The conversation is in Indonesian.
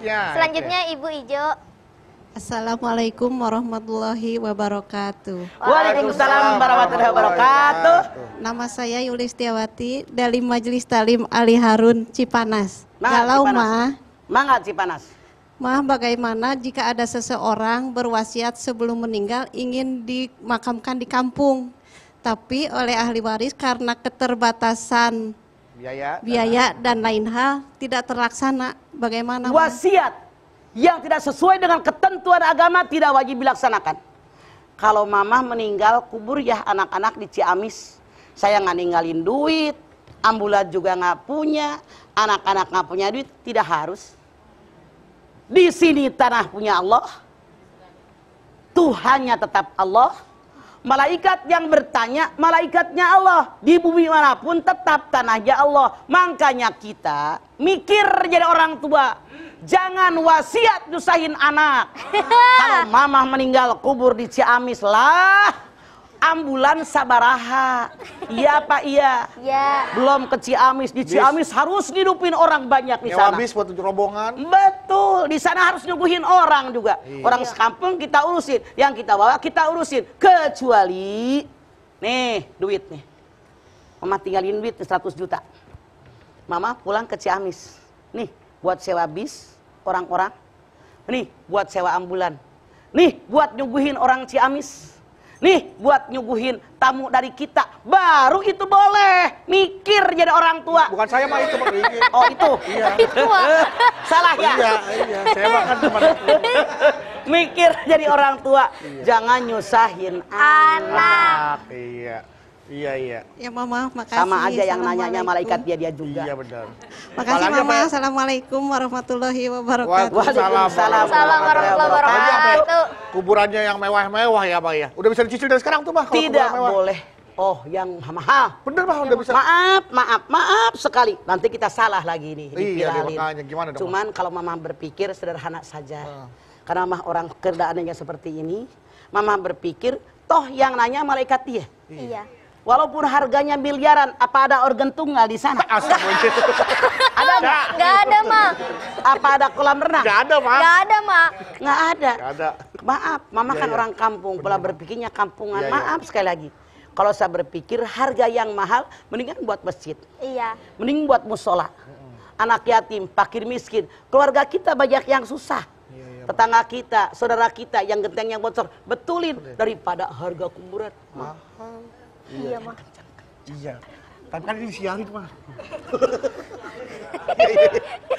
Ya, Selanjutnya. Selanjutnya okay. Ibu Ijo. Assalamualaikum warahmatullahi wabarakatuh. Waalaikumsalam warahmatullahi wabarakatuh. Nama saya Yulistiawati dari Majelis Talim Ali Harun Cipanas. Kalau Galau Cipanas. Mangat Cipanas. Ma bagaimana jika ada seseorang berwasiat sebelum meninggal ingin dimakamkan di kampung tapi oleh ahli waris karena keterbatasan biaya, biaya dan, lain hal tidak terlaksana. Bagaimana? Wasiat yang tidak sesuai dengan ketentuan agama tidak wajib dilaksanakan. Kalau mama meninggal kubur ya anak-anak di Ciamis. Saya nggak ninggalin duit, ambulat juga nggak punya, anak-anak nggak punya duit, tidak harus. Di sini tanah punya Allah, Tuhannya tetap Allah, malaikat yang bertanya malaikatnya Allah di bumi manapun tetap tanahnya Allah makanya kita mikir jadi orang tua jangan wasiat nyusahin anak kalau mamah meninggal kubur di Ciamis lah ambulan sabaraha. Iya Pak iya? Iya. Belum ke Ciamis, di Ciamis Bis. harus ngidupin orang banyak di sana. habis buat rombongan. Betul, di sana harus nyuguhin orang juga. Iya. Orang sekampung kita urusin, yang kita bawa kita urusin. Kecuali nih duit nih. Mama tinggalin duit 100 juta. Mama pulang ke Ciamis. Nih, buat sewa bis orang-orang. Nih, buat sewa ambulan. Nih, buat nyuguhin orang Ciamis nih buat nyuguhin tamu dari kita baru itu boleh mikir jadi orang tua bukan saya mah itu iya. oh itu iya. salah ya iya, iya. saya makan cuma mikir jadi orang tua iya. jangan nyusahin anak, ah, iya Iya iya. Ya mama makasih. Sama aja yang nanyanya malaikat dia dia juga. Iya benar. Makasih ya, mama. Assalamualaikum warahmatullahi wabarakatuh. Waalaikumsalam warahmatullahi wabarakatuh. Kuburannya yang mewah-mewah ya, Pak ya. Udah bisa dicicil dari sekarang tuh, Pak. Tidak mewah. boleh. Oh, yang mahal. Bener Pak, udah bisa. Maaf, maaf, maaf sekali. Nanti kita salah lagi nih. Iya, makanya gimana dong? Cuman kalau mama berpikir sederhana saja. Uh. Karena mama orang kerjaannya seperti ini, mama berpikir toh yang nanya malaikat dia. Iya. iya. Walaupun harganya miliaran, apa ada organ tunggal di sana? ada nggak? Nggak ada, Ma. Apa ada kolam renang? Nggak ada, Ma. Nggak ada, Ma. Nggak ada. Nggak ada. Maaf, mama ya, kan ya. orang kampung, pola berpikirnya kampungan. Ya, ya, Maaf ya. sekali lagi. Kalau saya berpikir harga yang mahal, mendingan buat masjid. Iya. Mending buat musola. Anak yatim, pakir miskin, keluarga kita banyak yang susah. Iya, iya, Tetangga kita, saudara kita yang genteng yang bocor, betulin ya. daripada harga kuburan. Mahal. Iya, iya. mah. Iya. Tapi kan ini itu, mah.